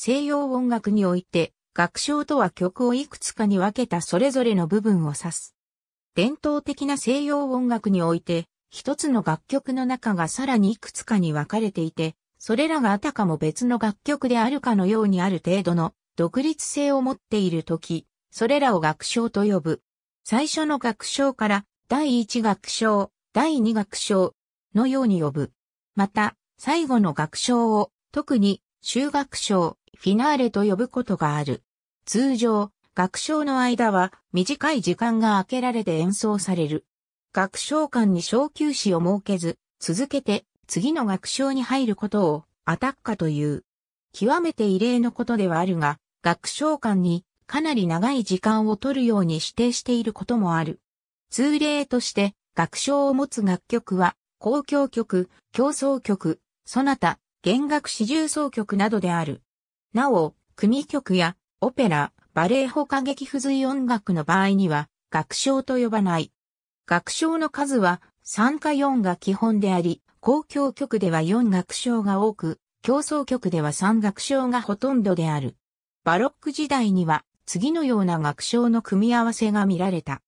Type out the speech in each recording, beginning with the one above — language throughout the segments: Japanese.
西洋音楽において、楽章とは曲をいくつかに分けたそれぞれの部分を指す。伝統的な西洋音楽において、一つの楽曲の中がさらにいくつかに分かれていて、それらがあたかも別の楽曲であるかのようにある程度の独立性を持っているとき、それらを楽章と呼ぶ。最初の楽章から第一楽章、第二楽章のように呼ぶ。また、最後の楽章を特に修学章、フィナーレと呼ぶことがある。通常、楽章の間は短い時間が空けられて演奏される。楽章間に小休止を設けず、続けて次の楽章に入ることをアタッカという。極めて異例のことではあるが、楽章間にかなり長い時間を取るように指定していることもある。通例として、楽章を持つ楽曲は、公共曲、競争曲、そなた、弦楽四重奏曲などである。なお、組曲やオペラ、バレエ法歌劇付随音楽の場合には、楽章と呼ばない。楽章の数は3か4が基本であり、公共曲では4楽章が多く、競争曲では3楽章がほとんどである。バロック時代には次のような楽章の組み合わせが見られた。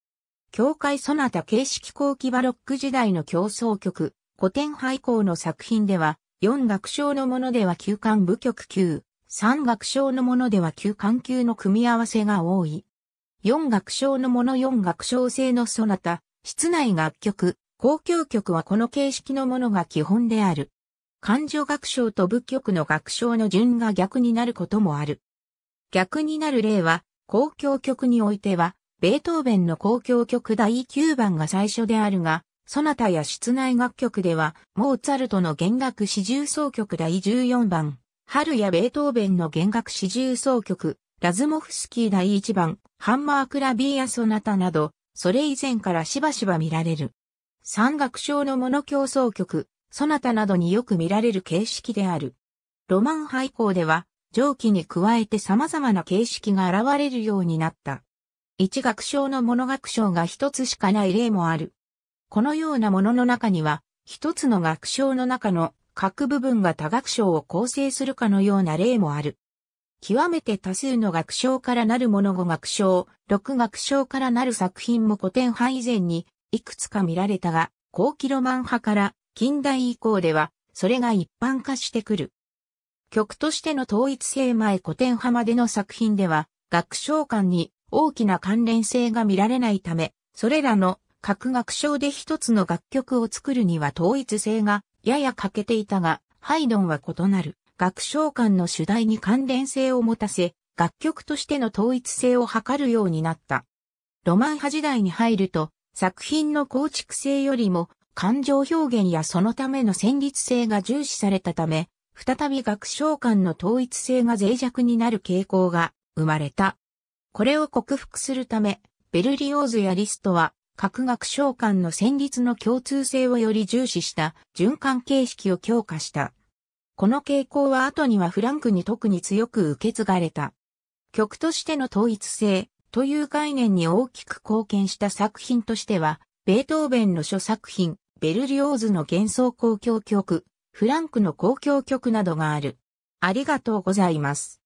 教会そなた形式後期バロック時代の競争曲、古典廃校の作品では、4楽章のものでは休館部曲9、三楽章のものでは旧環球の組み合わせが多い。四楽章のもの四楽章制のソナタ、室内楽曲、公共曲はこの形式のものが基本である。感情学章と部曲の学章の順が逆になることもある。逆になる例は、公共曲においては、ベートーベンの公共曲第9番が最初であるが、ソナタや室内楽曲では、モーツァルトの弦楽四重奏曲第14番、春やベートーベンの弦楽四重奏曲、ラズモフスキー第1番、ハンマークラビーやソナタなど、それ以前からしばしば見られる。三楽章のモノ競争曲、ソナタなどによく見られる形式である。ロマン廃校では、上記に加えて様々な形式が現れるようになった。一楽章のモノ楽章が一つしかない例もある。このようなものの中には、一つの楽章の中の各部分が多学章を構成するかのような例もある。極めて多数の学章からなるもの5学章、六学章からなる作品も古典派以前にいくつか見られたが、後期ロマン派から近代以降ではそれが一般化してくる。曲としての統一性前古典派までの作品では学章間に大きな関連性が見られないため、それらの各学章で一つの楽曲を作るには統一性がやや欠けていたが、ハイドンは異なる楽章間の主題に関連性を持たせ、楽曲としての統一性を図るようになった。ロマン派時代に入ると、作品の構築性よりも、感情表現やそのための旋律性が重視されたため、再び学章間の統一性が脆弱になる傾向が生まれた。これを克服するため、ベルリオーズやリストは各学省間の戦律の共通性をより重視した循環形式を強化した。この傾向は後にはフランクに特に強く受け継がれた。曲としての統一性という概念に大きく貢献した作品としては、ベートーベンの諸作品、ベルリオーズの幻想交響曲、フランクの交響曲などがある。ありがとうございます。